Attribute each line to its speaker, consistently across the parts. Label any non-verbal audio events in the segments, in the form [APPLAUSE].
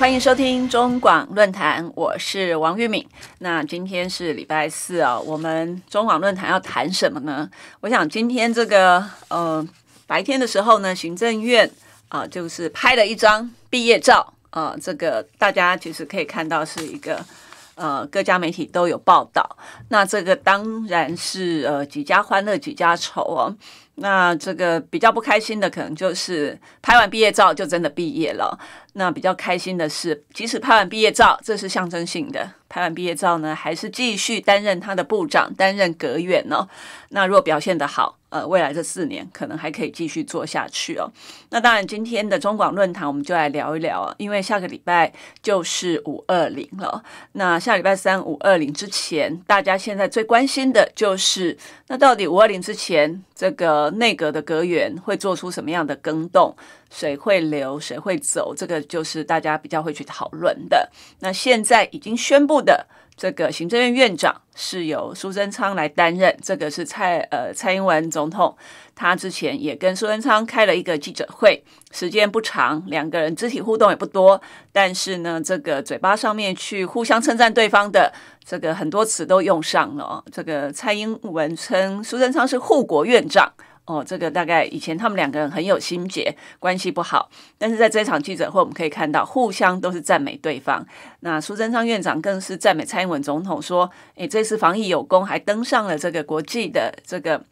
Speaker 1: 欢迎收听中广论坛，我是王玉敏。那今天是礼拜四啊，我们中广论坛要谈什么呢？我想今天这个呃白天的时候呢，行政院啊就是拍了一张毕业照啊，这个大家其实可以看到是一个呃各家媒体都有报道。那这个当然是呃几家欢乐几家愁哦。那这个比较不开心的可能就是拍完毕业照就真的毕业了。那比较开心的是，即使拍完毕业照，这是象征性的。拍完毕业照呢，还是继续担任他的部长，担任阁员呢？那如果表现得好，呃，未来这四年可能还可以继续做下去哦。那当然，今天的中广论坛我们就来聊一聊因为下个礼拜就是五二零了。那下礼拜三五二零之前，大家现在最关心的就是，那到底五二零之前这个内阁的阁员会做出什么样的更动？谁会留，谁会走，这个就是大家比较会去讨论的。那现在已经宣布的这个行政院院长是由苏贞昌来担任，这个是蔡呃蔡英文总统，他之前也跟苏贞昌开了一个记者会，时间不长，两个人肢体互动也不多，但是呢，这个嘴巴上面去互相称赞对方的这个很多词都用上了。这个蔡英文称苏贞昌是护国院长。哦，这个大概以前他们两个人很有心结，关系不好。但是在这场记者会，我们可以看到互相都是赞美对方。那苏贞昌院长更是赞美蔡英文总统，说：“诶，这次防疫有功，还登上了这个国际的这个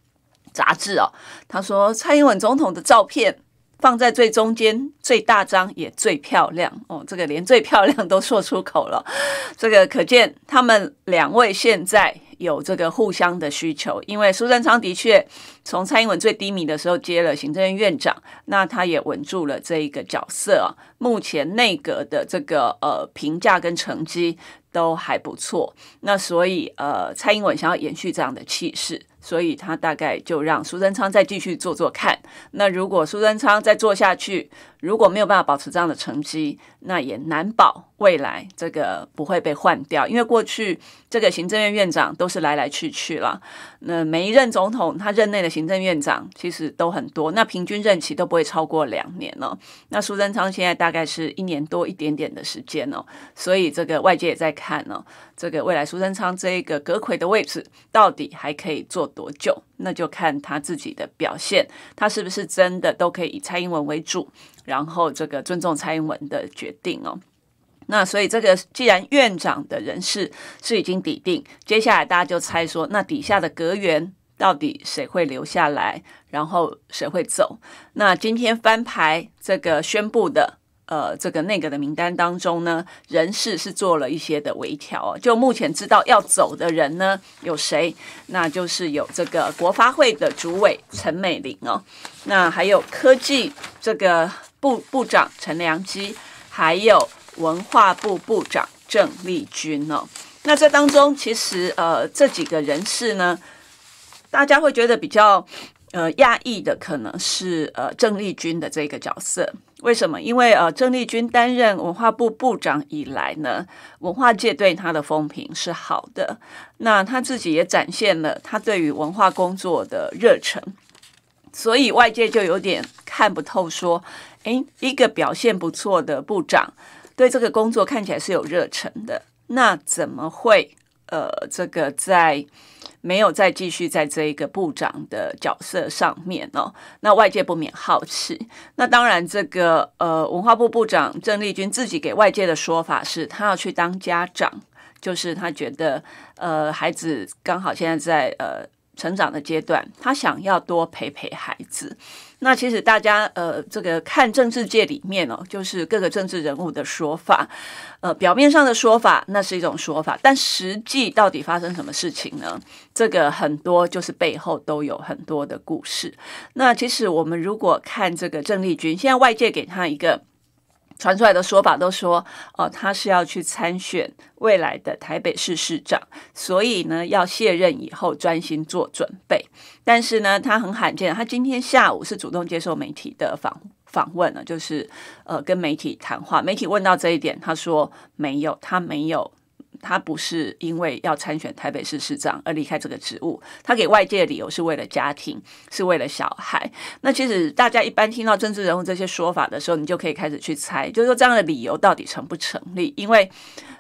Speaker 1: 杂志哦。”他说：“蔡英文总统的照片放在最中间，最大张也最漂亮哦。”这个连最漂亮都说出口了，这个可见他们两位现在。有这个互相的需求，因为苏贞昌的确从蔡英文最低迷的时候接了行政院院长，那他也稳住了这一个角色。目前内阁的这个呃评价跟成绩都还不错，那所以呃蔡英文想要延续这样的气势，所以他大概就让苏贞昌再继续做做看。那如果苏贞昌再做下去，如果没有办法保持这样的成绩，那也难保。未来这个不会被换掉，因为过去这个行政院院长都是来来去去了。那每一任总统他任内的行政院长其实都很多，那平均任期都不会超过两年了。那苏贞昌现在大概是一年多一点点的时间哦，所以这个外界也在看哦，这个未来苏贞昌这一个阁魁的位置到底还可以做多久？那就看他自己的表现，他是不是真的都可以以蔡英文为主，然后这个尊重蔡英文的决定哦。那所以这个既然院长的人事是已经抵定，接下来大家就猜说，那底下的阁员到底谁会留下来，然后谁会走？那今天翻牌这个宣布的，呃，这个那个的名单当中呢，人事是做了一些的微调。就目前知道要走的人呢，有谁？那就是有这个国发会的主委陈美玲哦，那还有科技这个部部长陈良基，还有。文化部部长郑丽君哦，那这当中其实呃这几个人士呢，大家会觉得比较呃压抑的，可能是呃郑丽君的这个角色。为什么？因为呃郑丽君担任文化部部长以来呢，文化界对他的风评是好的，那他自己也展现了他对于文化工作的热忱，所以外界就有点看不透，说诶，一个表现不错的部长。对这个工作看起来是有热忱的，那怎么会呃这个在没有再继续在这一个部长的角色上面呢？那外界不免好奇。那当然，这个呃文化部部长郑丽君自己给外界的说法是，他要去当家长，就是他觉得呃孩子刚好现在在呃成长的阶段，他想要多陪陪孩子。那其实大家呃，这个看政治界里面哦，就是各个政治人物的说法，呃，表面上的说法，那是一种说法，但实际到底发生什么事情呢？这个很多就是背后都有很多的故事。那其实我们如果看这个郑丽君，现在外界给她一个。传出来的说法都说，哦，他是要去参选未来的台北市市长，所以呢，要卸任以后专心做准备。但是呢，他很罕见，他今天下午是主动接受媒体的访访问了，就是呃跟媒体谈话。媒体问到这一点，他说没有，他没有。他不是因为要参选台北市市长而离开这个职务，他给外界的理由是为了家庭，是为了小孩。那其实大家一般听到政治人物这些说法的时候，你就可以开始去猜，就是说这样的理由到底成不成立？因为。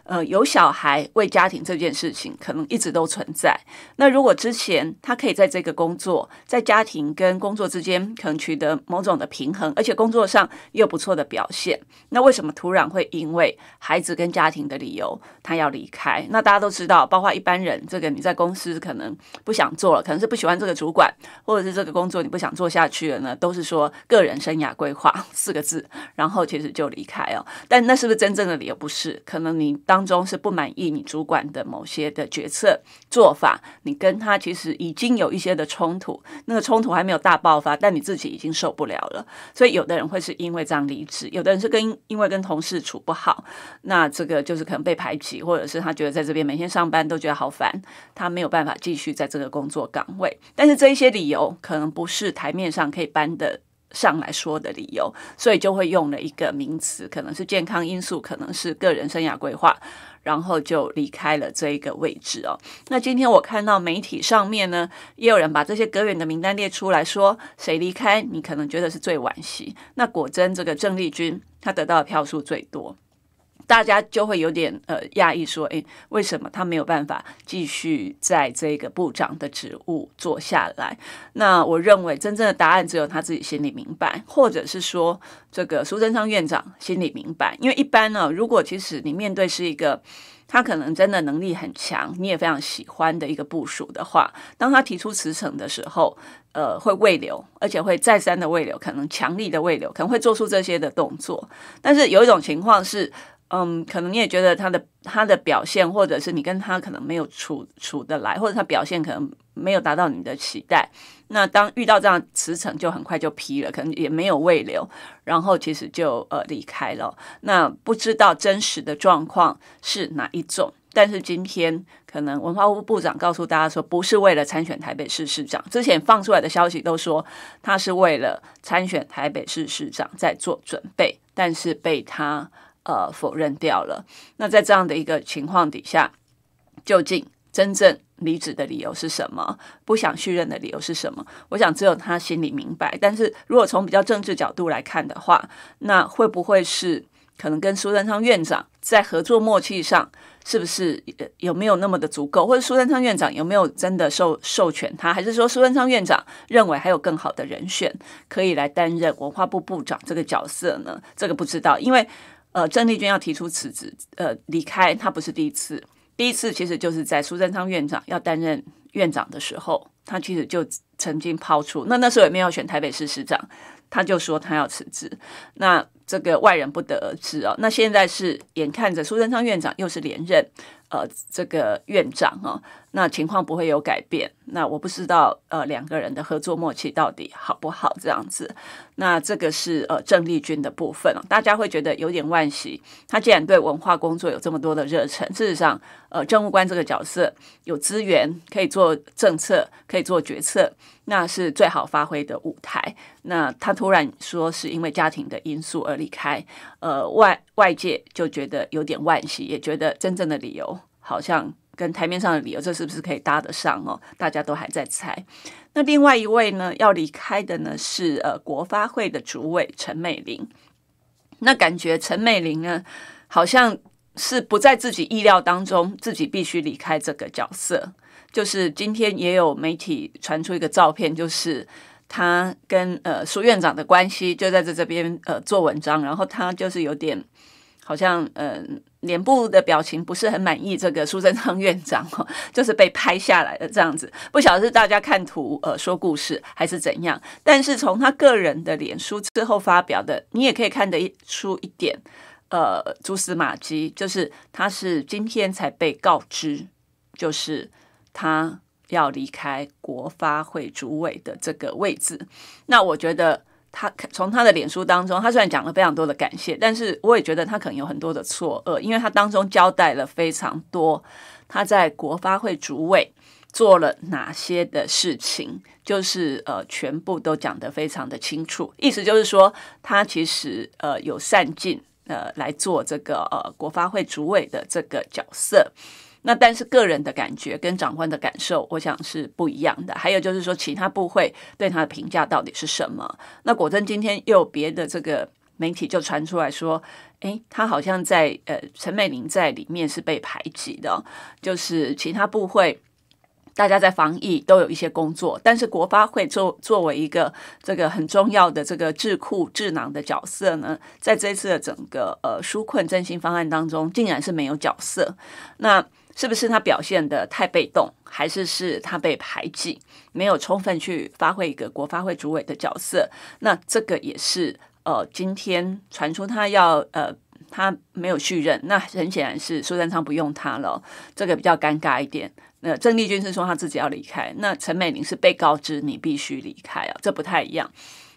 Speaker 1: 呃，有小孩为家庭这件事情，可能一直都存在。那如果之前他可以在这个工作，在家庭跟工作之间，可能取得某种的平衡，而且工作上也有不错的表现，那为什么突然会因为孩子跟家庭的理由，他要离开？那大家都知道，包括一般人，这个你在公司可能不想做了，可能是不喜欢这个主管，或者是这个工作你不想做下去了呢，都是说个人生涯规划 [LAUGHS] 四个字，然后其实就离开哦。但那是不是真正的理由？不是，可能你当当中是不满意你主管的某些的决策做法，你跟他其实已经有一些的冲突，那个冲突还没有大爆发，但你自己已经受不了了。所以，有的人会是因为这样离职，有的人是跟因为跟同事处不好，那这个就是可能被排挤，或者是他觉得在这边每天上班都觉得好烦，他没有办法继续在这个工作岗位。但是，这一些理由可能不是台面上可以搬的。上来说的理由，所以就会用了一个名词，可能是健康因素，可能是个人生涯规划，然后就离开了这一个位置哦。那今天我看到媒体上面呢，也有人把这些隔远的名单列出来说，谁离开你可能觉得是最惋惜。那果真，这个郑丽君她得到的票数最多。大家就会有点呃讶异，说，哎，为什么他没有办法继续在这个部长的职务做下来？那我认为真正的答案只有他自己心里明白，或者是说这个苏贞昌院长心里明白。因为一般呢，如果其实你面对是一个他可能真的能力很强，你也非常喜欢的一个部署的话，当他提出辞呈的时候，呃，会未留，而且会再三的未留，可能强力的未留，可能会做出这些的动作。但是有一种情况是。嗯，可能你也觉得他的他的表现，或者是你跟他可能没有处处得来，或者他表现可能没有达到你的期待。那当遇到这样辞呈，就很快就批了，可能也没有未留，然后其实就呃离开了。那不知道真实的状况是哪一种，但是今天可能文化部部长告诉大家说，不是为了参选台北市市长。之前放出来的消息都说他是为了参选台北市市长在做准备，但是被他。呃，否认掉了。那在这样的一个情况底下，究竟真正离职的理由是什么？不想续任的理由是什么？我想只有他心里明白。但是如果从比较政治角度来看的话，那会不会是可能跟苏贞昌院长在合作默契上是不是有没有那么的足够？或者苏贞昌院长有没有真的授授权他？还是说苏贞昌院长认为还有更好的人选可以来担任文化部部长这个角色呢？这个不知道，因为。呃，郑丽君要提出辞职，呃，离开她不是第一次，第一次其实就是在苏贞昌院长要担任院长的时候，她其实就曾经抛出，那那时候也没有选台北市市长，她就说她要辞职，那这个外人不得而知哦。那现在是眼看着苏贞昌院长又是连任。呃，这个院长哈，那情况不会有改变。那我不知道呃，两个人的合作默契到底好不好？这样子，那这个是呃郑丽君的部分大家会觉得有点惋惜。他既然对文化工作有这么多的热忱，事实上，呃，政务官这个角色有资源可以做政策，可以做决策，那是最好发挥的舞台。那他突然说是因为家庭的因素而离开，呃，外。外界就觉得有点惋惜，也觉得真正的理由好像跟台面上的理由，这是不是可以搭得上哦？大家都还在猜。那另外一位呢，要离开的呢是呃国发会的主委陈美玲。那感觉陈美玲呢，好像是不在自己意料当中，自己必须离开这个角色。就是今天也有媒体传出一个照片，就是她跟呃苏院长的关系，就在这这边呃做文章，然后她就是有点。好像呃，脸部的表情不是很满意，这个苏贞昌院长哦，[LAUGHS] 就是被拍下来的这样子。不晓得是大家看图呃说故事，还是怎样。但是从他个人的脸书之后发表的，你也可以看得出一点呃蛛丝马迹，就是他是今天才被告知，就是他要离开国发会主委的这个位置。那我觉得。他从他的脸书当中，他虽然讲了非常多的感谢，但是我也觉得他可能有很多的错愕，因为他当中交代了非常多他在国发会主委做了哪些的事情，就是呃全部都讲得非常的清楚，意思就是说他其实呃有善尽呃来做这个呃国发会主委的这个角色。那但是个人的感觉跟长官的感受，我想是不一样的。还有就是说，其他部会对他的评价到底是什么？那果真今天又有别的这个媒体就传出来说，诶，他好像在呃陈美玲在里面是被排挤的。就是其他部会大家在防疫都有一些工作，但是国发会作作为一个这个很重要的这个智库智囊的角色呢，在这次的整个呃纾困振兴方案当中，竟然是没有角色。那。是不是他表现的太被动，还是是他被排挤，没有充分去发挥一个国发会主委的角色？那这个也是，呃，今天传出他要，呃，他没有续任，那很显然是苏贞昌不用他了，这个比较尴尬一点。那郑丽君是说他自己要离开，那陈美玲是被告知你必须离开啊，这不太一样。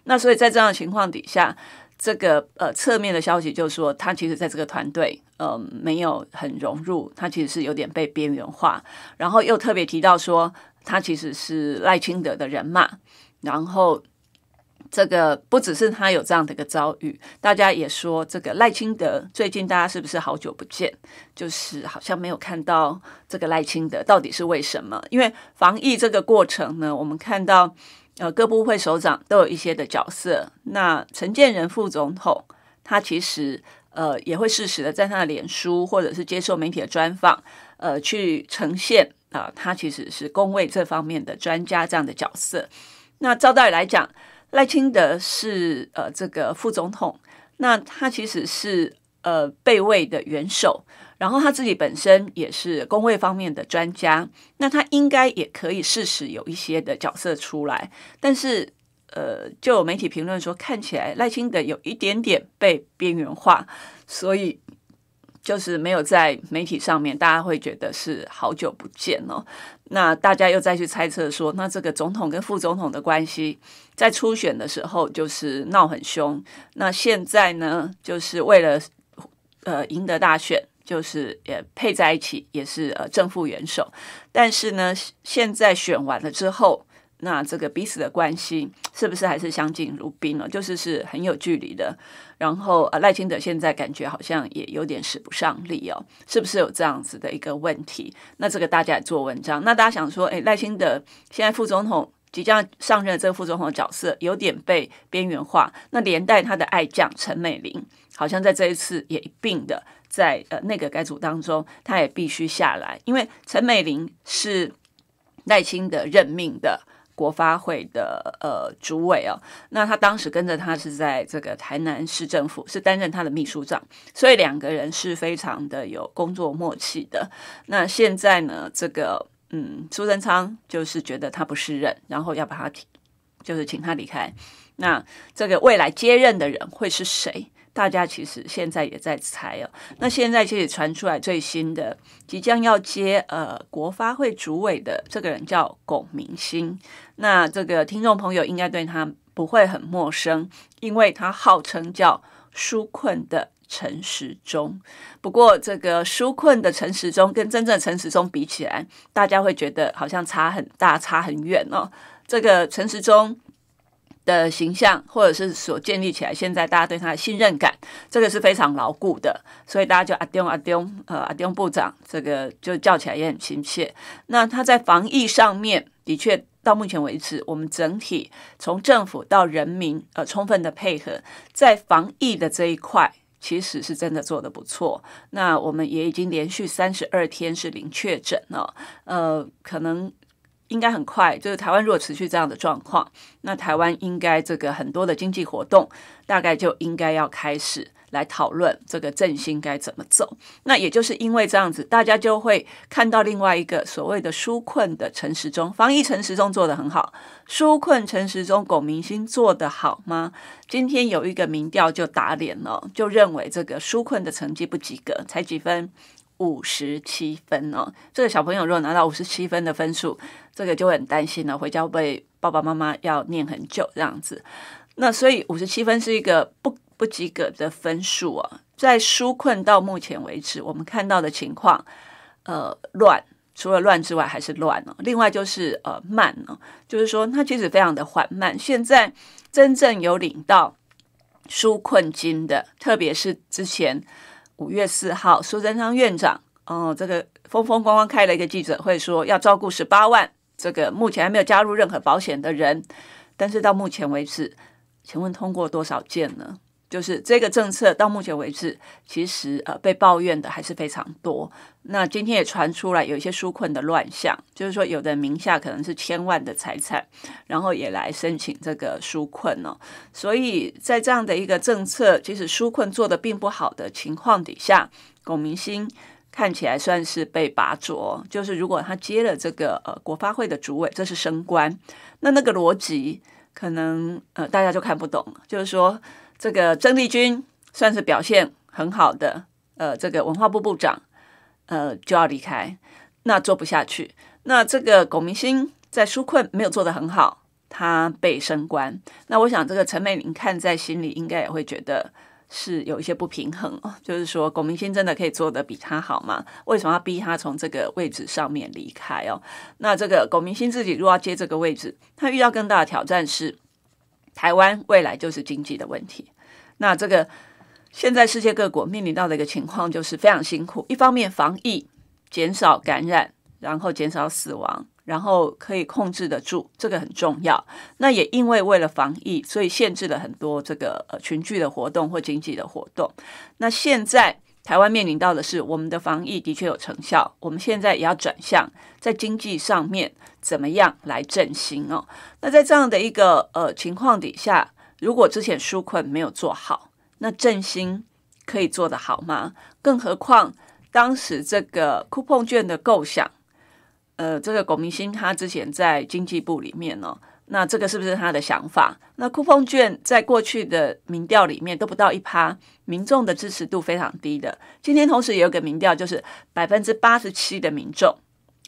Speaker 1: 那所以在这样的情况底下。这个呃侧面的消息就是说，他其实在这个团队，嗯，没有很融入，他其实是有点被边缘化。然后又特别提到说，他其实是赖清德的人嘛。然后这个不只是他有这样的一个遭遇，大家也说这个赖清德最近大家是不是好久不见？就是好像没有看到这个赖清德到底是为什么？因为防疫这个过程呢，我们看到。呃，各部会首长都有一些的角色。那陈建仁副总统，他其实呃也会适时的在他的脸书或者是接受媒体的专访，呃，去呈现啊，他其实是工位这方面的专家这样的角色。那照道理来讲，赖清德是呃这个副总统，那他其实是呃备位的元首。然后他自己本身也是公卫方面的专家，那他应该也可以适时有一些的角色出来。但是，呃，就有媒体评论说，看起来赖清德有一点点被边缘化，所以就是没有在媒体上面，大家会觉得是好久不见哦。那大家又再去猜测说，那这个总统跟副总统的关系，在初选的时候就是闹很凶，那现在呢，就是为了呃赢得大选。就是也配在一起，也是呃正副元首，但是呢，现在选完了之后，那这个彼此的关系是不是还是相敬如宾了？就是是很有距离的。然后呃，赖清德现在感觉好像也有点使不上力哦，是不是有这样子的一个问题？那这个大家也做文章。那大家想说，哎，赖清德现在副总统即将上任，这个副总统角色有点被边缘化，那连带他的爱将陈美玲，好像在这一次也一并的。在呃那个改组当中，他也必须下来，因为陈美玲是赖清德任命的国发会的呃主委哦。那他当时跟着他是在这个台南市政府是担任他的秘书长，所以两个人是非常的有工作默契的。那现在呢，这个嗯苏贞昌就是觉得他不是任，然后要把他就是请他离开。那这个未来接任的人会是谁？大家其实现在也在猜哦。那现在其实传出来最新的，即将要接呃国发会主委的这个人叫龚明鑫。那这个听众朋友应该对他不会很陌生，因为他号称叫“纾困”的陈时中。不过这个“纾困”的陈时中跟真正陈时中比起来，大家会觉得好像差很大、差很远哦。这个陈时中。的形象，或者是所建立起来，现在大家对他的信任感，这个是非常牢固的，所以大家就阿丁阿丁呃阿丁部长，这个就叫起来也很亲切。那他在防疫上面，的确到目前为止，我们整体从政府到人民，呃，充分的配合，在防疫的这一块，其实是真的做的不错。那我们也已经连续三十二天是零确诊哦，呃，可能。应该很快，就是台湾如果持续这样的状况，那台湾应该这个很多的经济活动大概就应该要开始来讨论这个振兴该怎么走。那也就是因为这样子，大家就会看到另外一个所谓的纾困的陈时中，防疫陈时中做得很好，纾困陈时中龚明星做得好吗？今天有一个民调就打脸了，就认为这个纾困的成绩不及格，才几分。五十七分哦，这个小朋友如果拿到五十七分的分数，这个就会很担心了，回家会爸爸妈妈要念很久这样子？那所以五十七分是一个不不及格的分数啊。在纾困到目前为止，我们看到的情况，呃，乱，除了乱之外还是乱哦。另外就是呃慢哦，就是说它其实非常的缓慢。现在真正有领到纾困金的，特别是之前。五月四号，苏贞昌院长，哦，这个风风光光开了一个记者会，说要照顾十八万这个目前还没有加入任何保险的人，但是到目前为止，请问通过多少件呢？就是这个政策到目前为止，其实呃被抱怨的还是非常多。那今天也传出来有一些纾困的乱象，就是说有的名下可能是千万的财产，然后也来申请这个纾困呢。所以在这样的一个政策，其实纾困做的并不好的情况底下，龚明鑫看起来算是被拔擢。就是如果他接了这个呃国发会的主委，这是升官，那那个逻辑可能呃大家就看不懂就是说。这个曾丽君算是表现很好的，呃，这个文化部部长，呃，就要离开，那做不下去。那这个龚明星在纾困没有做得很好，他被升官。那我想这个陈美玲看在心里应该也会觉得是有一些不平衡哦，就是说龚明星真的可以做得比他好吗？为什么要逼他从这个位置上面离开哦？那这个龚明星自己如果接这个位置，他遇到更大的挑战是。台湾未来就是经济的问题。那这个现在世界各国面临到的一个情况就是非常辛苦。一方面防疫，减少感染，然后减少死亡，然后可以控制得住，这个很重要。那也因为为了防疫，所以限制了很多这个群聚的活动或经济的活动。那现在台湾面临到的是，我们的防疫的确有成效。我们现在也要转向在经济上面。怎么样来振兴哦？那在这样的一个呃情况底下，如果之前纾困没有做好，那振兴可以做得好吗？更何况当时这个 coupon 券的构想，呃，这个龚明鑫他之前在经济部里面哦，那这个是不是他的想法？那酷碰 u 券在过去的民调里面都不到一趴，民众的支持度非常低的。今天同时也有个民调，就是百分之八十七的民众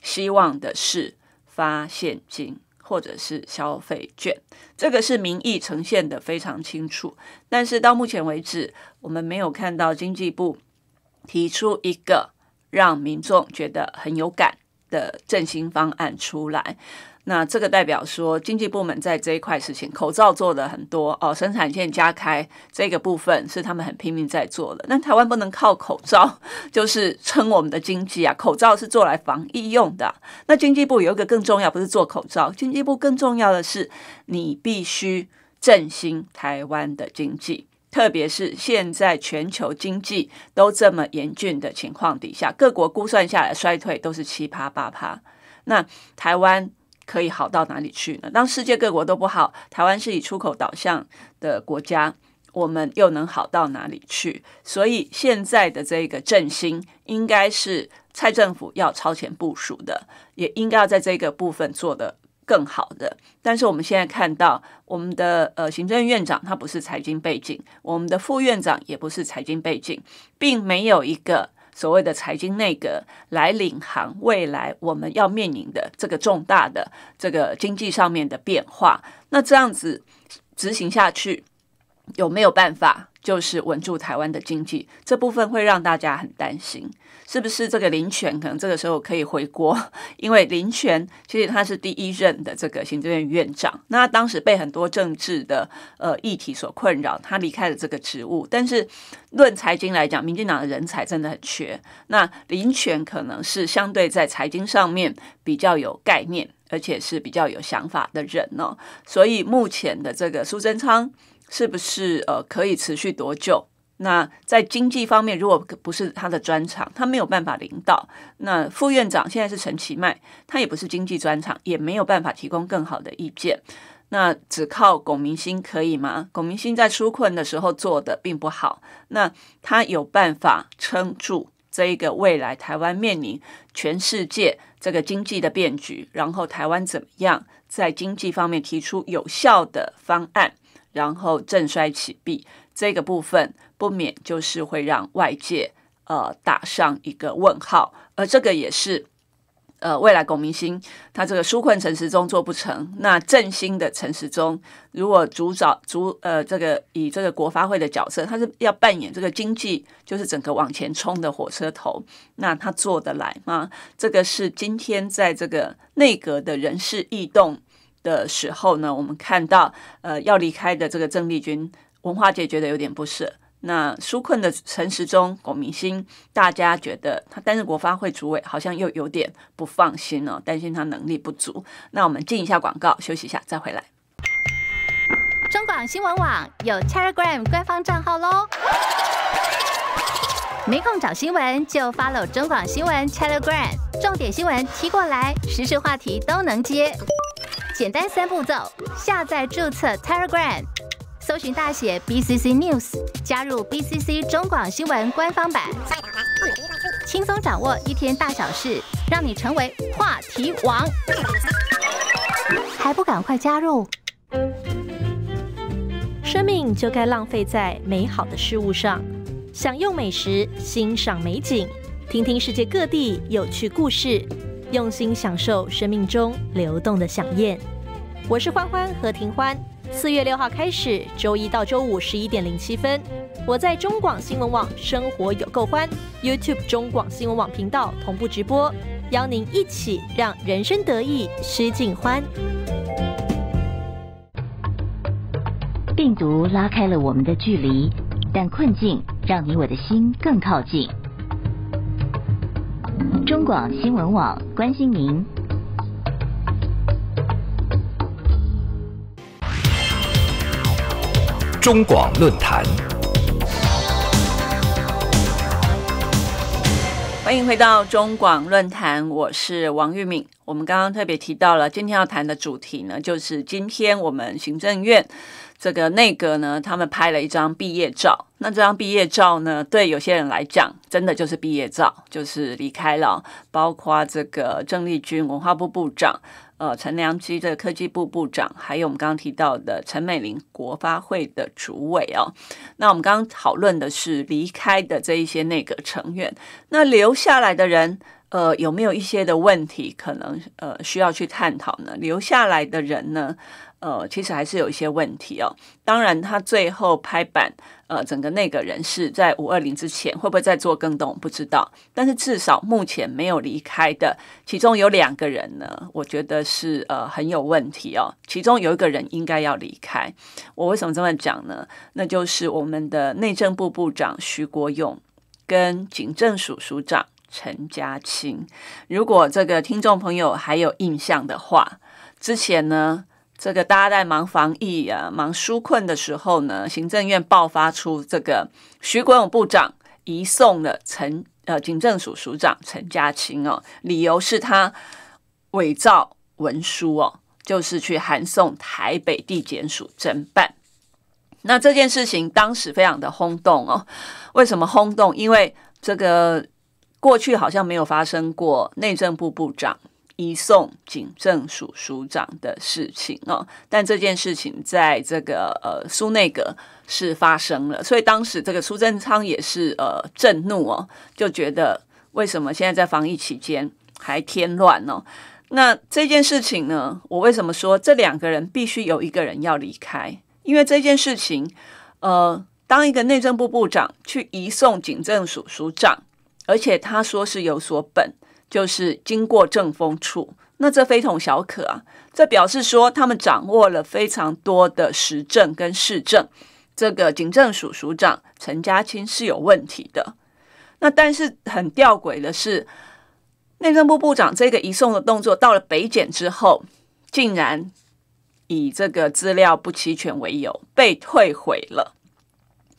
Speaker 1: 希望的是。发现金或者是消费券，这个是民意呈现的非常清楚。但是到目前为止，我们没有看到经济部提出一个让民众觉得很有感的振兴方案出来。那这个代表说，经济部门在这一块事情，口罩做的很多哦，生产线加开这个部分是他们很拼命在做的。那台湾不能靠口罩 [LAUGHS] 就是撑我们的经济啊，口罩是做来防疫用的。那经济部有一个更重要，不是做口罩，经济部更重要的是，你必须振兴台湾的经济，特别是现在全球经济都这么严峻的情况底下，各国估算下来衰退都是七趴八趴，那台湾。可以好到哪里去呢？当世界各国都不好，台湾是以出口导向的国家，我们又能好到哪里去？所以现在的这个振兴，应该是蔡政府要超前部署的，也应该要在这个部分做的更好的。但是我们现在看到，我们的呃行政院长他不是财经背景，我们的副院长也不是财经背景，并没有一个。所谓的财经内阁来领航未来我们要面临的这个重大的这个经济上面的变化，那这样子执行下去有没有办法，就是稳住台湾的经济这部分会让大家很担心。是不是这个林权可能这个时候可以回国？[LAUGHS] 因为林权其实他是第一任的这个行政院院长，那当时被很多政治的呃议题所困扰，他离开了这个职务。但是论财经来讲，民进党的人才真的很缺。那林权可能是相对在财经上面比较有概念，而且是比较有想法的人呢。所以目前的这个苏贞昌是不是呃可以持续多久？那在经济方面，如果不是他的专长，他没有办法领导。那副院长现在是陈其迈，他也不是经济专长，也没有办法提供更好的意见。那只靠龚明鑫可以吗？龚明鑫在纾困的时候做的并不好。那他有办法撑住这一个未来台湾面临全世界这个经济的变局，然后台湾怎么样在经济方面提出有效的方案，然后振衰起弊这个部分。不免就是会让外界呃打上一个问号，而这个也是呃未来龚明星他这个纾困城市中做不成，那振兴的城市中如果主找主呃这个以这个国发会的角色，他是要扮演这个经济就是整个往前冲的火车头，那他做得来吗？这个是今天在这个内阁的人事异动的时候呢，我们看到呃要离开的这个郑丽君，文化界觉得有点不舍。那纾困的陈时中、龚明鑫，大家觉得他担任国发会主委，好像又有点不放心哦，担心他能力不足。那我们进一下广告，休息一下再回来。
Speaker 2: 中广新闻网有 Telegram 官方账号喽，没空找新闻就 follow 中广新闻 Telegram，重点新闻踢过来，时事话题都能接。简单三步骤，下载注册 Telegram。搜寻大写 B C C News，加入 B C C 中广新闻官方版，轻松掌握一天大小
Speaker 3: 事，让你成为话题王。还不赶快加入！生命就该浪费在美好的事物上，享用美食，欣赏美景，听听世界各地有趣故事，用心享受生命中流动的享宴。我是欢欢和婷欢。四月六号开始，周一到周五十一点零七分，我在中广新闻网“生活有够欢 ”YouTube 中广新闻网频道同步直播，邀您一起让人生得意须尽欢。
Speaker 2: 病毒拉开了我们的距离，但困境让你我的心更靠近。中广新闻网关心您。
Speaker 3: 中广论坛，
Speaker 1: 欢迎回到中广论坛，我是王玉敏。我们刚刚特别提到了今天要谈的主题呢，就是今天我们行政院这个内阁呢，他们拍了一张毕业照。那这张毕业照呢，对有些人来讲，真的就是毕业照，就是离开了。包括这个郑丽君文化部部长。呃，陈良基的科技部部长，还有我们刚刚提到的陈美玲，国发会的主委哦。那我们刚刚讨论的是离开的这一些那个成员，那留下来的人，呃，有没有一些的问题，可能呃需要去探讨呢？留下来的人呢？呃，其实还是有一些问题哦。当然，他最后拍板，呃，整个那个人是在五二零之前会不会再做更动，不知道。但是至少目前没有离开的，其中有两个人呢，我觉得是呃很有问题哦。其中有一个人应该要离开。我为什么这么讲呢？那就是我们的内政部部长徐国勇跟警政署署长陈家清。如果这个听众朋友还有印象的话，之前呢。这个大家在忙防疫啊，忙纾困的时候呢，行政院爆发出这个徐国勇部长移送了陈呃，警政署署长陈家清哦，理由是他伪造文书哦，就是去函送台北地检署侦办。那这件事情当时非常的轰动哦，为什么轰动？因为这个过去好像没有发生过内政部部长。移送警政署署长的事情哦，但这件事情在这个呃苏内阁是发生了，所以当时这个苏贞昌也是呃震怒哦，就觉得为什么现在在防疫期间还添乱呢？那这件事情呢，我为什么说这两个人必须有一个人要离开？因为这件事情，呃，当一个内政部部长去移送警政署署长，而且他说是有所本。就是经过政风处，那这非同小可啊！这表示说他们掌握了非常多的实证跟市政。这个警政署署长陈家清是有问题的。那但是很吊诡的是，内政部部长这个移送的动作到了北检之后，竟然以这个资料不齐全为由被退回了。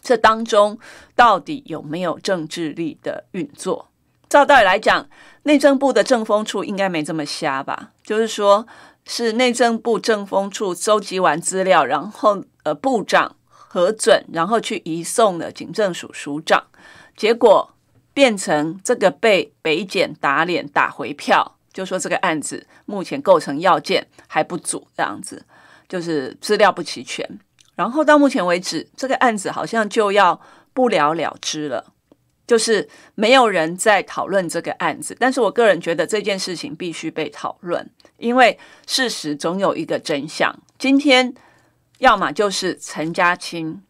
Speaker 1: 这当中到底有没有政治力的运作？照道理来讲，内政部的政风处应该没这么瞎吧？就是说，是内政部政风处收集完资料，然后呃部长核准，然后去移送的警政署署长，结果变成这个被北检打脸打回票，就说这个案子目前构成要件还不足，这样子就是资料不齐全，然后到目前为止，这个案子好像就要不了了之了。就是没有人在讨论这个案子，但是我个人觉得这件事情必须被讨论，因为事实总有一个真相。今天，要么就是陈家青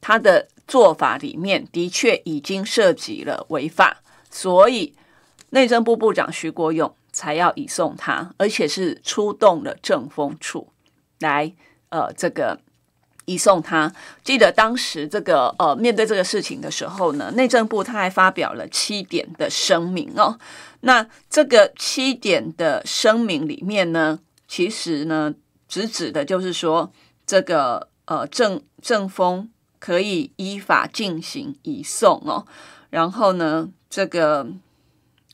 Speaker 1: 他的做法里面的确已经涉及了违法，所以内政部部长徐国勇才要移送他，而且是出动了政风处来，呃，这个。移送他。记得当时这个呃，面对这个事情的时候呢，内政部他还发表了七点的声明哦。那这个七点的声明里面呢，其实呢，直指的就是说，这个呃政政风可以依法进行移送哦。然后呢，这个。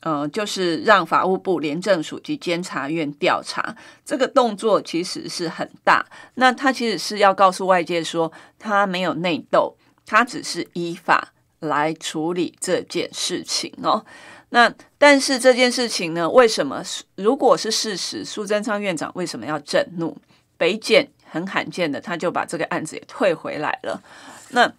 Speaker 1: 嗯，就是让法务部、廉政署及监察院调查这个动作，其实是很大。那他其实是要告诉外界说，他没有内斗，他只是依法来处理这件事情哦。那但是这件事情呢，为什么如果是事实，苏贞昌院长为什么要震怒？北检很罕见的，他就把这个案子也退回来了。那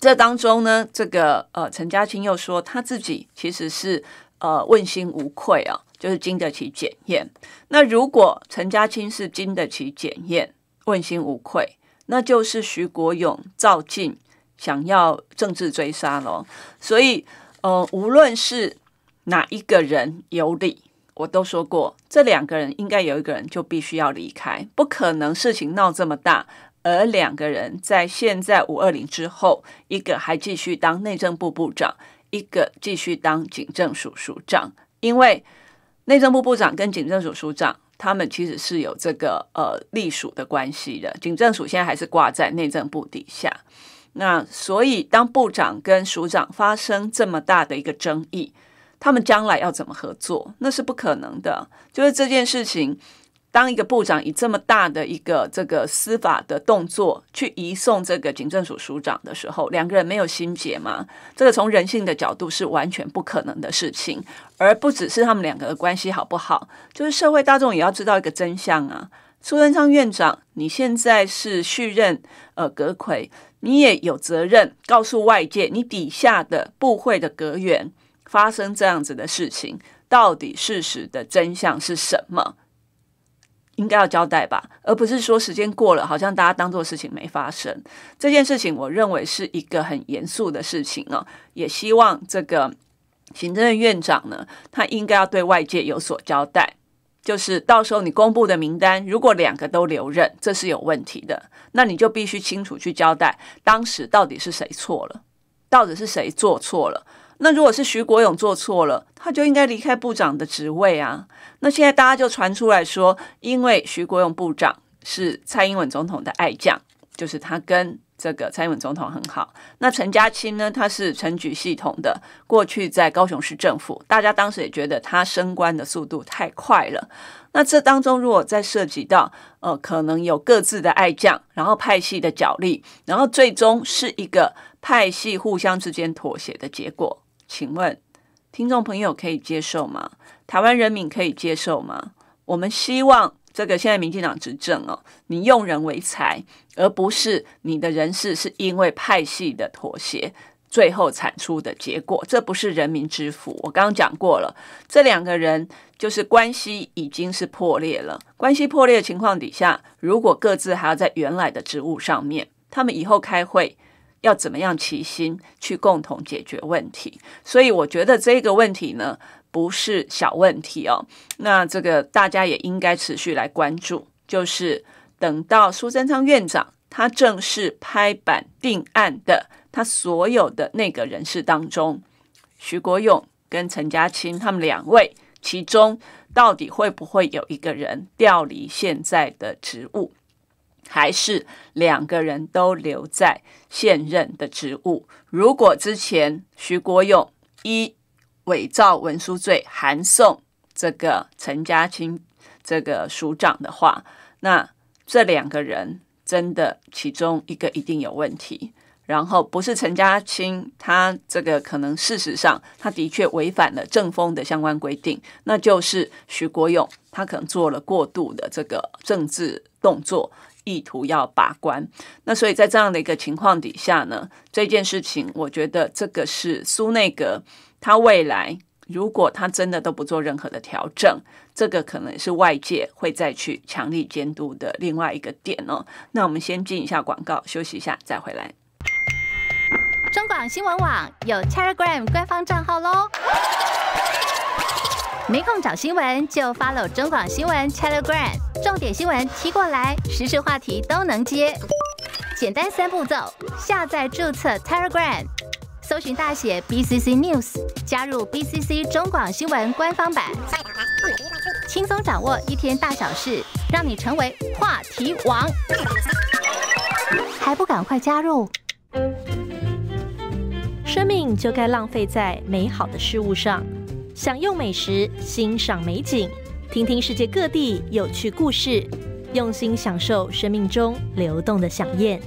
Speaker 1: 这当中呢，这个呃，陈嘉青又说他自己其实是。呃，问心无愧啊，就是经得起检验。那如果陈家青是经得起检验、问心无愧，那就是徐国勇、赵进想要政治追杀了。所以，呃，无论是哪一个人有理，我都说过，这两个人应该有一个人就必须要离开，不可能事情闹这么大，而两个人在现在五二零之后，一个还继续当内政部部长。一个继续当警政署署长，因为内政部部长跟警政署署长，他们其实是有这个呃隶属的关系的。警政署现在还是挂在内政部底下，那所以当部长跟署长发生这么大的一个争议，他们将来要怎么合作，那是不可能的。就是这件事情。当一个部长以这么大的一个这个司法的动作去移送这个警政署署长的时候，两个人没有心结吗？这个从人性的角度是完全不可能的事情，而不只是他们两个关系好不好，就是社会大众也要知道一个真相啊！苏正昌院长，你现在是续任呃，阁魁，你也有责任告诉外界，你底下的部会的阁员发生这样子的事情，到底事实的真相是什么？应该要交代吧，而不是说时间过了，好像大家当做事情没发生。这件事情，我认为是一个很严肃的事情呢。也希望这个行政院院长呢，他应该要对外界有所交代。就是到时候你公布的名单，如果两个都留任，这是有问题的，那你就必须清楚去交代，当时到底是谁错了，到底是谁做错了。那如果是徐国勇做错了，他就应该离开部长的职位啊。那现在大家就传出来说，因为徐国勇部长是蔡英文总统的爱将，就是他跟这个蔡英文总统很好。那陈嘉青呢，他是陈局系统的，过去在高雄市政府，大家当时也觉得他升官的速度太快了。那这当中如果再涉及到呃，可能有各自的爱将，然后派系的角力，然后最终是一个派系互相之间妥协的结果。请问听众朋友可以接受吗？台湾人民可以接受吗？我们希望这个现在民进党执政哦，你用人为才，而不是你的人事是因为派系的妥协最后产出的结果，这不是人民之福。我刚刚讲过了，这两个人就是关系已经是破裂了。关系破裂的情况底下，如果各自还要在原来的职务上面，他们以后开会。要怎么样齐心去共同解决问题？所以我觉得这个问题呢，不是小问题哦。那这个大家也应该持续来关注，就是等到苏贞昌院长他正式拍板定案的，他所有的那个人士当中，徐国勇跟陈家清他们两位，其中到底会不会有一个人调离现在的职务？还是两个人都留在现任的职务。如果之前徐国勇一伪造文书罪，函送这个陈家青这个署长的话，那这两个人真的其中一个一定有问题。然后不是陈家青，他这个可能事实上他的确违反了政风的相关规定，那就是徐国勇他可能做了过度的这个政治动作。意图要把关，那所以在这样的一个情况底下呢，这件事情我觉得这个是苏内阁他未来如果他真的都不做任何的调整，这个可能是外界会再去强力监督的另外一个点哦。那我们先进一下广告，休息一下再回来。
Speaker 2: 中广新闻网有 Telegram 官方账号喽。没空找新闻，就 follow 中广新闻 Telegram，重点新闻踢过来，时事话题都能接。简单三步骤：下载注册 Telegram，搜寻大写 BCC News，加入 BCC 中广新闻官方版，轻松掌握一天大小事，让你成为话题王。
Speaker 3: 还不赶快加入？生命就该浪费在美好的事物上。享用美食，欣赏美景，听听世界各地有趣故事，用心享受生命中流动的响宴。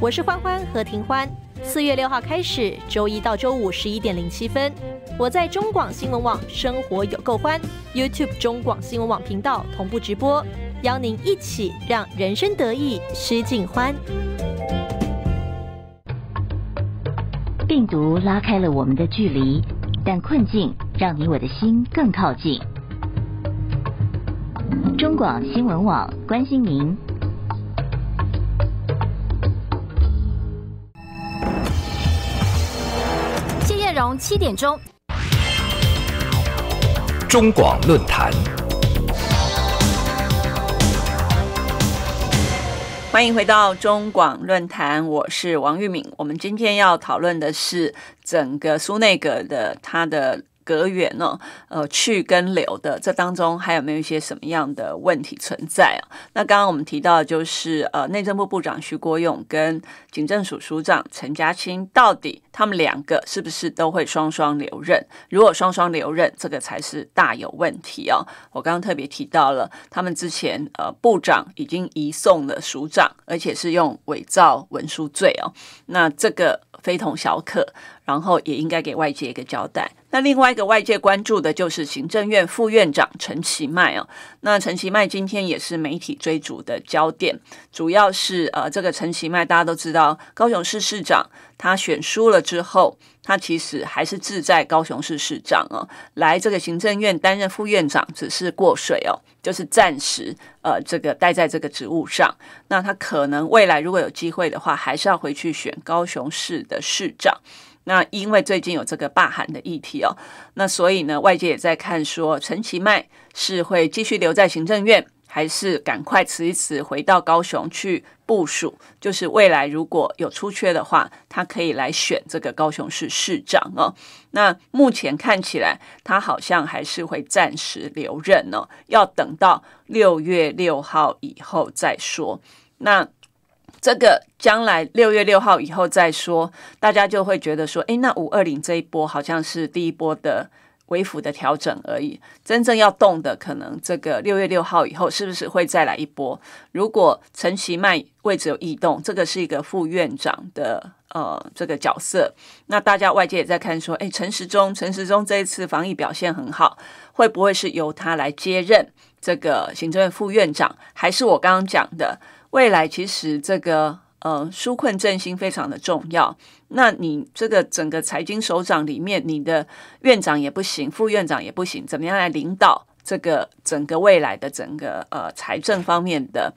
Speaker 3: 我是欢欢和婷欢。四月六号开始，周一到周五十一点零七分，我在中广新闻网“生活有够欢 ”YouTube 中广新闻网频道同步直播，邀您一起让人生得意失尽欢。
Speaker 2: 病毒拉开了我们的距离。但困境让你我的心更靠近。中广新闻网关心您。谢艳荣七点钟。
Speaker 3: 中广论坛。
Speaker 1: 欢迎回到中广论坛，我是王玉敏。我们今天要讨论的是整个苏内阁的他的。隔远哦，呃，去跟留的这当中还有没有一些什么样的问题存在啊？那刚刚我们提到就是呃，内政部部长徐国勇跟警政署署长陈家清，到底他们两个是不是都会双双留任？如果双双留任，这个才是大有问题哦。我刚刚特别提到了，他们之前呃，部长已经移送了署长，而且是用伪造文书罪哦，那这个非同小可。然后也应该给外界一个交代。那另外一个外界关注的就是行政院副院长陈其迈哦，那陈其迈今天也是媒体追逐的焦点，主要是呃，这个陈其迈大家都知道，高雄市市长他选输了之后，他其实还是志在高雄市市长哦，来这个行政院担任副院长只是过水哦，就是暂时呃这个待在这个职务上。那他可能未来如果有机会的话，还是要回去选高雄市的市长。那因为最近有这个罢韩的议题哦，那所以呢，外界也在看说陈其迈是会继续留在行政院，还是赶快辞一辞，回到高雄去部署。就是未来如果有出缺的话，他可以来选这个高雄市市长哦。那目前看起来，他好像还是会暂时留任哦，要等到六月六号以后再说。那。这个将来六月六号以后再说，大家就会觉得说，哎，那五二零这一波好像是第一波的微幅的调整而已，真正要动的可能这个六月六号以后是不是会再来一波？如果陈其迈位置有异动，这个是一个副院长的呃这个角色，那大家外界也在看说，哎，陈时中，陈时中这一次防疫表现很好，会不会是由他来接任这个行政院副院长？还是我刚刚讲的？未来其实这个呃纾困振兴非常的重要。那你这个整个财经首长里面，你的院长也不行，副院长也不行，怎么样来领导这个整个未来的整个呃财政方面的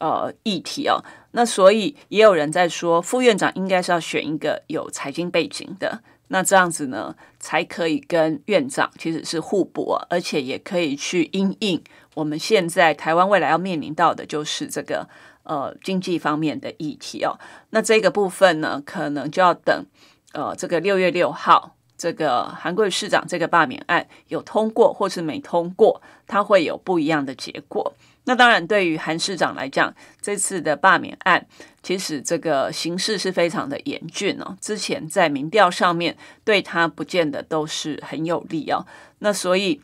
Speaker 1: 呃议题哦？那所以也有人在说，副院长应该是要选一个有财经背景的，那这样子呢，才可以跟院长其实是互补，而且也可以去应应我们现在台湾未来要面临到的就是这个。呃，经济方面的议题哦，那这个部分呢，可能就要等呃，这个六月六号这个韩国市长这个罢免案有通过或是没通过，它会有不一样的结果。那当然，对于韩市长来讲，这次的罢免案其实这个形势是非常的严峻哦。之前在民调上面对他不见得都是很有利哦，那所以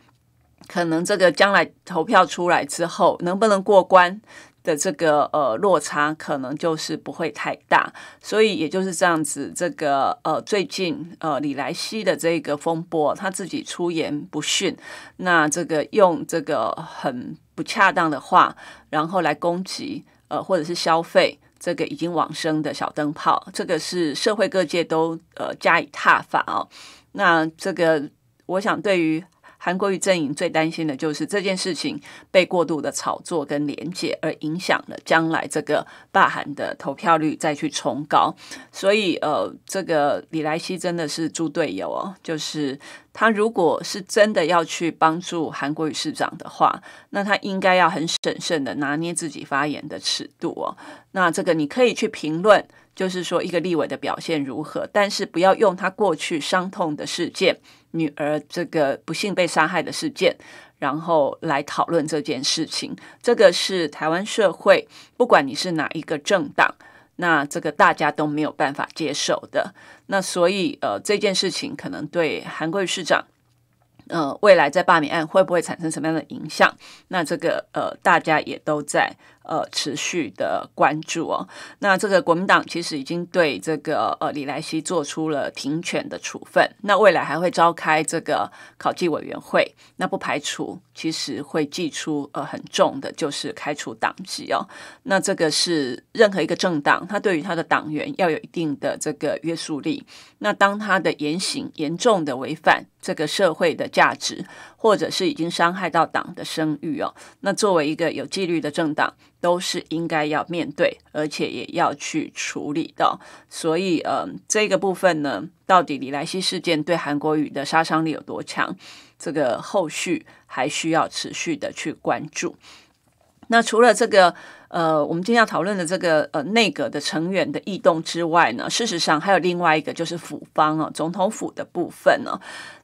Speaker 1: 可能这个将来投票出来之后，能不能过关？的这个呃落差可能就是不会太大，所以也就是这样子。这个呃最近呃李莱西的这个风波，他自己出言不逊，那这个用这个很不恰当的话，然后来攻击呃或者是消费这个已经往生的小灯泡，这个是社会各界都呃加以挞伐哦。那这个我想对于。韩国瑜阵营最担心的就是这件事情被过度的炒作跟连结，而影响了将来这个罢韩的投票率再去冲高。所以，呃，这个李莱西真的是猪队友哦，就是他如果是真的要去帮助韩国瑜市长的话，那他应该要很审慎的拿捏自己发言的尺度哦。那这个你可以去评论，就是说一个立委的表现如何，但是不要用他过去伤痛的事件。女儿这个不幸被杀害的事件，然后来讨论这件事情。这个是台湾社会，不管你是哪一个政党，那这个大家都没有办法接受的。那所以，呃，这件事情可能对韩瑜市长，呃，未来在罢免案会不会产生什么样的影响？那这个呃，大家也都在。呃，持续的关注哦。那这个国民党其实已经对这个呃李来西做出了停权的处分。那未来还会召开这个考纪委员会，那不排除其实会祭出呃很重的，就是开除党籍哦。那这个是任何一个政党，他对于他的党员要有一定的这个约束力。那当他的言行严重的违反这个社会的价值。或者是已经伤害到党的声誉哦，那作为一个有纪律的政党，都是应该要面对，而且也要去处理的。所以，呃，这个部分呢，到底李莱西事件对韩国语的杀伤力有多强？这个后续还需要持续的去关注。那除了这个呃，我们今天要讨论的这个呃内阁的成员的异动之外呢，事实上还有另外一个就是府方哦，总统府的部分呢。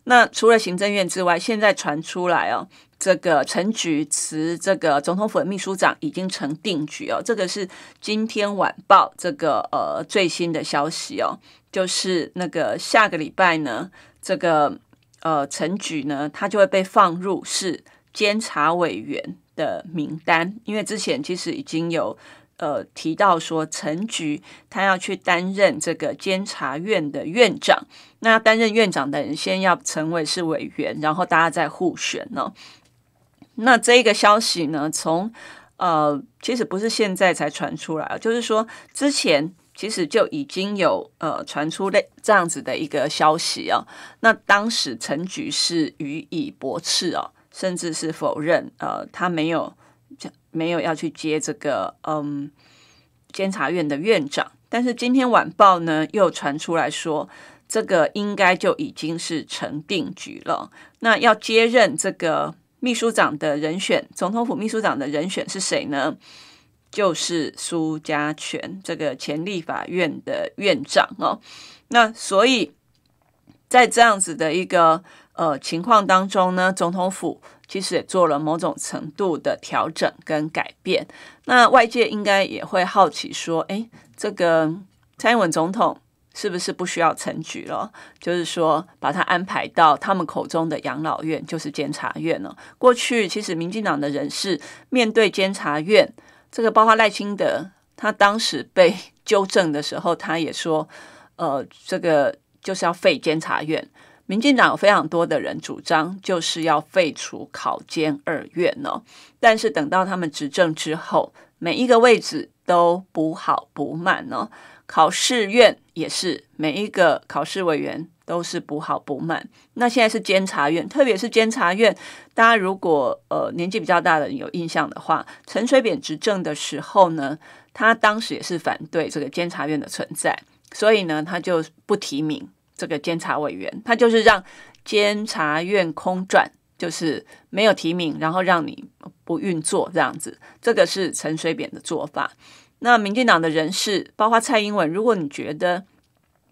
Speaker 1: 那除了行政院之外，现在传出来哦，这个陈菊辞这个总统府秘书长已经成定局哦。这个是今天晚报这个呃最新的消息哦，就是那个下个礼拜呢，这个呃陈菊呢，他就会被放入是监察委员的名单，因为之前其实已经有呃提到说陈菊他要去担任这个监察院的院长。那担任院长的人先要成为是委员，然后大家再互选呢。那这个消息呢，从呃其实不是现在才传出来就是说之前其实就已经有呃传出类这样子的一个消息啊。那当时陈局是予以驳斥哦，甚至是否认呃他没有没有要去接这个嗯监察院的院长，但是今天晚报呢又传出来说。这个应该就已经是成定局了。那要接任这个秘书长的人选，总统府秘书长的人选是谁呢？就是苏家全，这个前立法院的院长哦。那所以，在这样子的一个呃情况当中呢，总统府其实也做了某种程度的调整跟改变。那外界应该也会好奇说，哎，这个蔡英文总统。是不是不需要陈局了？就是说，把他安排到他们口中的养老院，就是监察院了。过去其实民进党的人士面对监察院，这个包括赖清德，他当时被纠正的时候，他也说，呃，这个就是要废监察院。民进党有非常多的人主张，就是要废除考监二院呢。但是等到他们执政之后，每一个位置都不好不满呢。考试院也是每一个考试委员都是不好不满。那现在是监察院，特别是监察院，大家如果呃年纪比较大的有印象的话，陈水扁执政的时候呢，他当时也是反对这个监察院的存在，所以呢，他就不提名这个监察委员，他就是让监察院空转，就是没有提名，然后让你不运作这样子。这个是陈水扁的做法。那民进党的人士，包括蔡英文，如果你觉得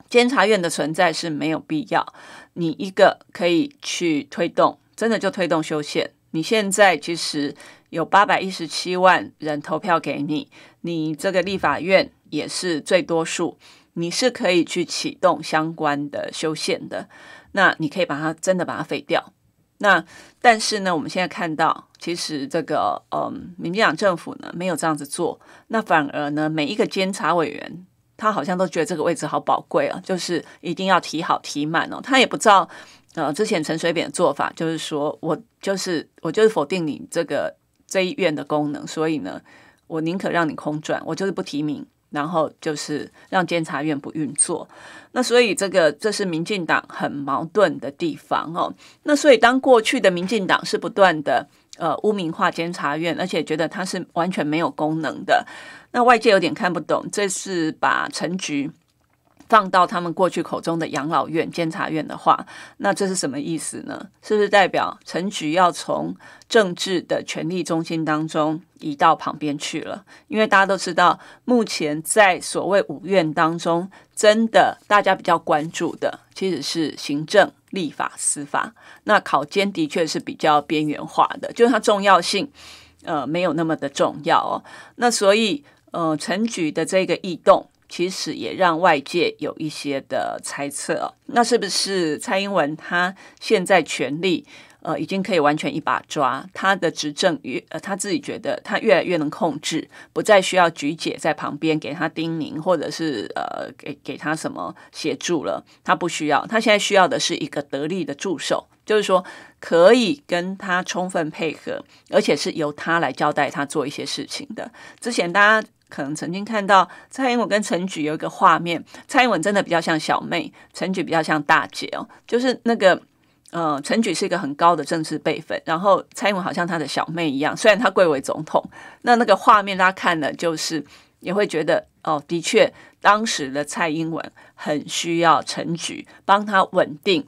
Speaker 1: 监察院的存在是没有必要，你一个可以去推动，真的就推动修宪。你现在其实有八百一十七万人投票给你，你这个立法院也是最多数，你是可以去启动相关的修宪的。那你可以把它真的把它废掉。那但是呢，我们现在看到，其实这个嗯，民进党政府呢没有这样子做，那反而呢，每一个监察委员他好像都觉得这个位置好宝贵啊，就是一定要提好提满哦。他也不知道。呃之前陈水扁的做法，就是说我就是我就是否定你这个这一院的功能，所以呢，我宁可让你空转，我就是不提名，然后就是让监察院不运作。那所以这个这是民进党很矛盾的地方哦。那所以当过去的民进党是不断的呃污名化监察院，而且觉得它是完全没有功能的，那外界有点看不懂，这是把陈局。放到他们过去口中的养老院、监察院的话，那这是什么意思呢？是不是代表陈局要从政治的权力中心当中移到旁边去了？因为大家都知道，目前在所谓五院当中，真的大家比较关注的其实是行政、立法、司法。那考监的确是比较边缘化的，就是它重要性呃没有那么的重要哦。那所以呃，陈局的这个异动。其实也让外界有一些的猜测哦，那是不是蔡英文他现在权力呃已经可以完全一把抓？他的执政越他自己觉得他越来越能控制，不再需要菊姐在旁边给他叮咛，或者是呃给给他什么协助了，他不需要，他现在需要的是一个得力的助手，就是说可以跟他充分配合，而且是由他来交代他做一些事情的。之前大家。可能曾经看到蔡英文跟陈菊有一个画面，蔡英文真的比较像小妹，陈菊比较像大姐哦。就是那个，呃，陈菊是一个很高的政治辈分，然后蔡英文好像他的小妹一样，虽然他贵为总统，那那个画面大家看了，就是也会觉得哦，的确当时的蔡英文很需要陈菊帮他稳定。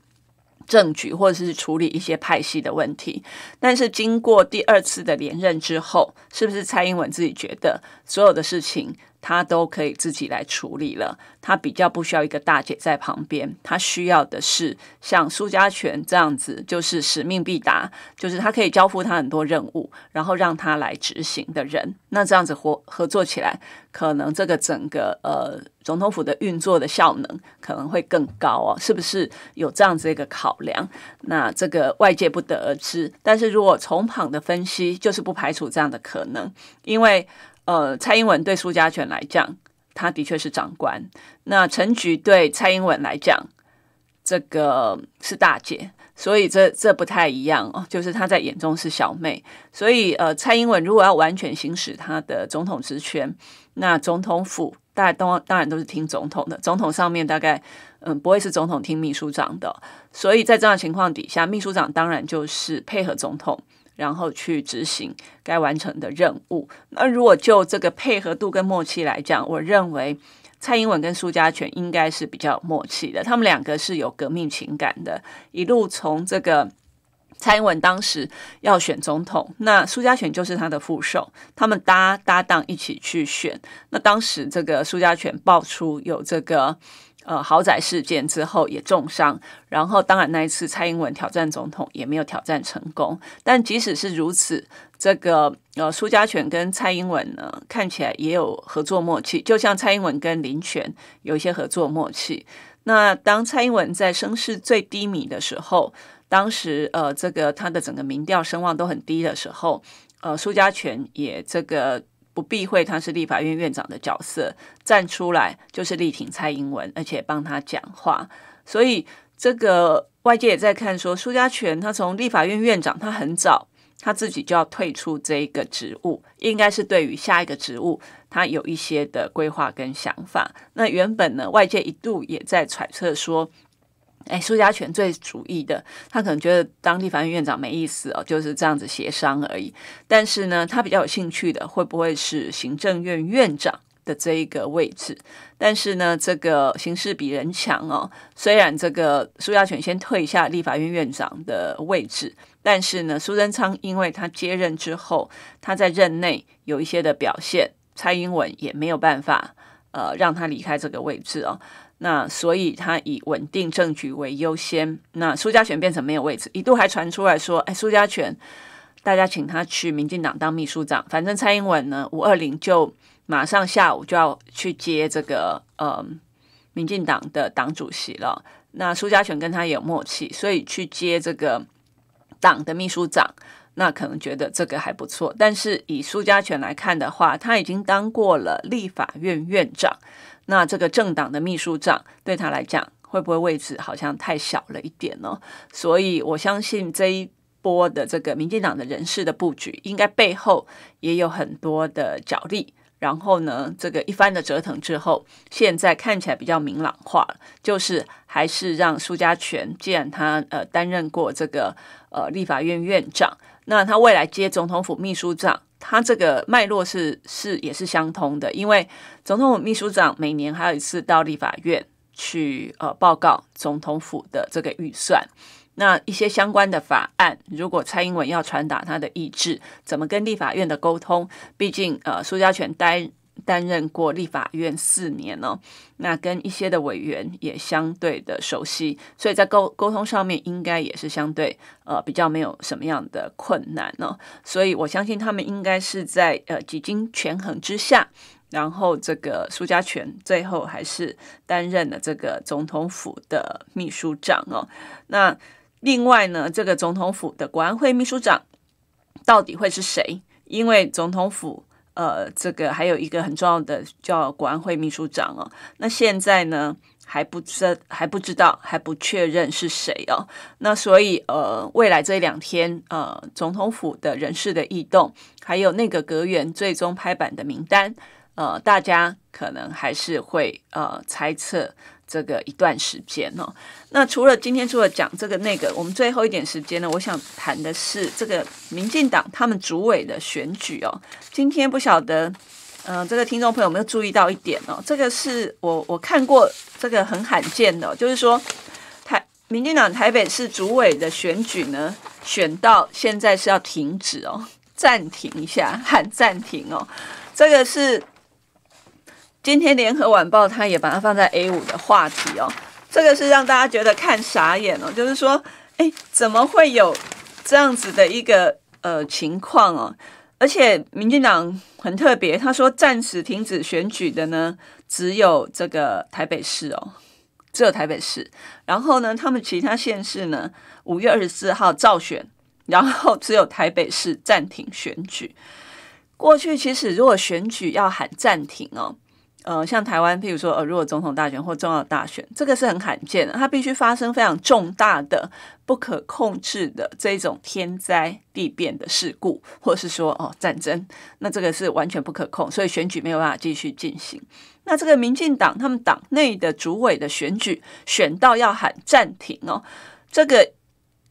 Speaker 1: 政局，或者是处理一些派系的问题，但是经过第二次的连任之后，是不是蔡英文自己觉得所有的事情？他都可以自己来处理了，他比较不需要一个大姐在旁边，他需要的是像苏家全这样子，就是使命必达，就是他可以交付他很多任务，然后让他来执行的人，那这样子合合作起来，可能这个整个呃总统府的运作的效能可能会更高哦，是不是有这样子一个考量？那这个外界不得而知，但是如果从旁的分析，就是不排除这样的可能，因为。呃，蔡英文对苏家全来讲，他的确是长官。那陈菊对蔡英文来讲，这个是大姐，所以这这不太一样哦。就是他在眼中是小妹，所以呃，蔡英文如果要完全行使他的总统职权，那总统府大概当当然都是听总统的。总统上面大概嗯不会是总统听秘书长的，所以在这样情况底下，秘书长当然就是配合总统。然后去执行该完成的任务。那如果就这个配合度跟默契来讲，我认为蔡英文跟苏家权应该是比较默契的。他们两个是有革命情感的，一路从这个蔡英文当时要选总统，那苏家权就是他的副手，他们搭搭档一起去选。那当时这个苏家权爆出有这个。呃，豪宅事件之后也重伤，然后当然那一次蔡英文挑战总统也没有挑战成功。但即使是如此，这个呃，苏家权跟蔡英文呢，看起来也有合作默契，就像蔡英文跟林权有一些合作默契。那当蔡英文在声势最低迷的时候，当时呃，这个他的整个民调声望都很低的时候，呃，苏家权也这个。不避讳他是立法院院长的角色，站出来就是力挺蔡英文，而且帮他讲话。所以这个外界也在看说，苏家权他从立法院院长，他很早他自己就要退出这一个职务，应该是对于下一个职务他有一些的规划跟想法。那原本呢，外界一度也在揣测说。哎，苏家权最主意的，他可能觉得当地法院院长没意思哦，就是这样子协商而已。但是呢，他比较有兴趣的会不会是行政院院长的这一个位置？但是呢，这个形势比人强哦。虽然这个苏家权先退下立法院院长的位置，但是呢，苏贞昌因为他接任之后，他在任内有一些的表现，蔡英文也没有办法呃让他离开这个位置哦。那所以他以稳定政局为优先，那苏家权变成没有位置，一度还传出来说：“哎，苏家权，大家请他去民进党当秘书长。”反正蔡英文呢，五二零就马上下午就要去接这个呃民进党的党主席了。那苏家权跟他有默契，所以去接这个党的秘书长，那可能觉得这个还不错。但是以苏家权来看的话，他已经当过了立法院院长。那这个政党的秘书长对他来讲，会不会位置好像太小了一点呢？所以我相信这一波的这个民进党的人事的布局，应该背后也有很多的角力。然后呢，这个一番的折腾之后，现在看起来比较明朗化了，就是还是让苏家全，既然他呃担任过这个呃立法院院长，那他未来接总统府秘书长。他这个脉络是是也是相通的，因为总统府秘书长每年还有一次到立法院去呃报告总统府的这个预算，那一些相关的法案，如果蔡英文要传达他的意志，怎么跟立法院的沟通？毕竟呃苏家权待。担任过立法院四年呢，那跟一些的委员也相对的熟悉，所以在沟沟通上面应该也是相对呃比较没有什么样的困难呢，所以我相信他们应该是在呃几经权衡之下，然后这个苏家权最后还是担任了这个总统府的秘书长哦。那另外呢，这个总统府的国安会秘书长到底会是谁？因为总统府。呃，这个还有一个很重要的叫国安会秘书长哦，那现在呢还不知还不知道还不确认是谁哦，那所以呃未来这两天呃总统府的人事的异动，还有那个阁员最终拍板的名单，呃大家可能还是会呃猜测。这个一段时间哦，那除了今天除了讲这个那个，我们最后一点时间呢，我想谈的是这个民进党他们主委的选举哦。今天不晓得，嗯，这个听众朋友有没有注意到一点哦？这个是我我看过这个很罕见的，就是说台民进党台北市主委的选举呢，选到现在是要停止哦，暂停一下，喊暂停哦，这个是。今天联合晚报，他也把它放在 A 五的话题哦，这个是让大家觉得看傻眼哦，就是说，哎，怎么会有这样子的一个呃情况哦？而且，民进党很特别，他说暂时停止选举的呢，只有这个台北市哦，只有台北市。然后呢，他们其他县市呢，五月二十四号照选，然后只有台北市暂停选举。过去其实如果选举要喊暂停哦。呃，像台湾，譬如说，呃，如果总统大选或重要大选，这个是很罕见的，它必须发生非常重大的、不可控制的这种天灾地变的事故，或是说，哦，战争，那这个是完全不可控，所以选举没有办法继续进行。那这个民进党他们党内的主委的选举，选到要喊暂停哦，这个。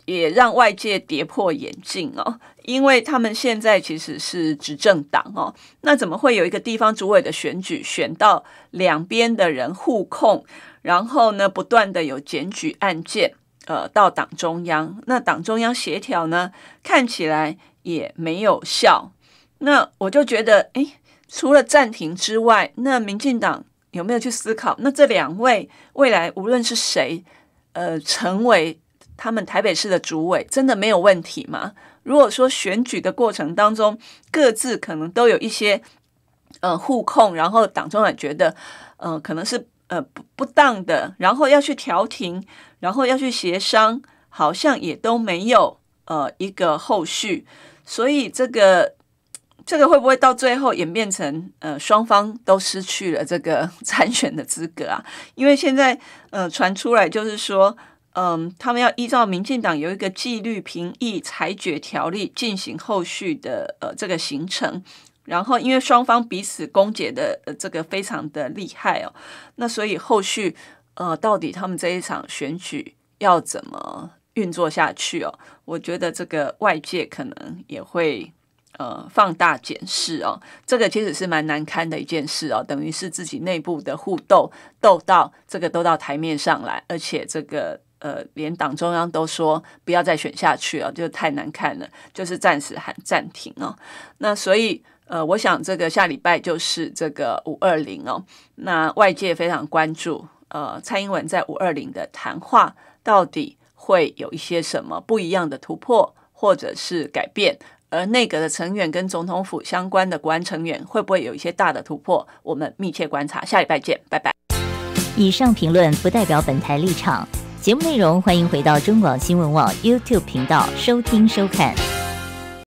Speaker 1: 也让外界跌破眼镜哦，因为他们现在其实是执政党哦，那怎么会有一个地方主委的选举选到两边的人互控，然后呢不断的有检举案件，呃，到党中央，那党中央协调呢看起来也没有效，那我就觉得，诶，除了暂停之外，那民进党有没有去思考，那这两位未来无论是谁，呃，成为？他们台北市的主委真的没有问题吗？如果说选举的过程当中，各自可能都有一些呃互控，然后党中央觉得呃可能是呃不不当的，然后要去调停，然后要去协商，好像也都没有呃一个后续，所以这个这个会不会到最后演变成呃双方都失去了这个参选的资格啊？因为现在呃传出来就是说。嗯，他们要依照民进党有一个纪律评议裁决条例进行后续的呃这个行程。然后因为双方彼此攻讦的这个非常的厉害哦，那所以后续呃到底他们这一场选举要怎么运作下去哦？我觉得这个外界可能也会呃放大检视哦，这个其实是蛮难堪的一件事哦，等于是自己内部的互斗斗到这个都到台面上来，而且这个。呃，连党中央都说不要再选下去了，就太难看了，就是暂时喊暂停哦。那所以，呃，我想这个下礼拜就是这个五二零哦。那外界非常关注，呃，蔡英文在五二零的谈话到底会有一些什么不一样的突破，或者是改变？而内阁的成员跟总统府相关的国安成员会不会有一些大的突破？我们密切观察。下礼拜见，拜拜。
Speaker 2: 以上评论不代表本台立场。节目内容，欢迎回到中广新闻网 YouTube 频道收听收看。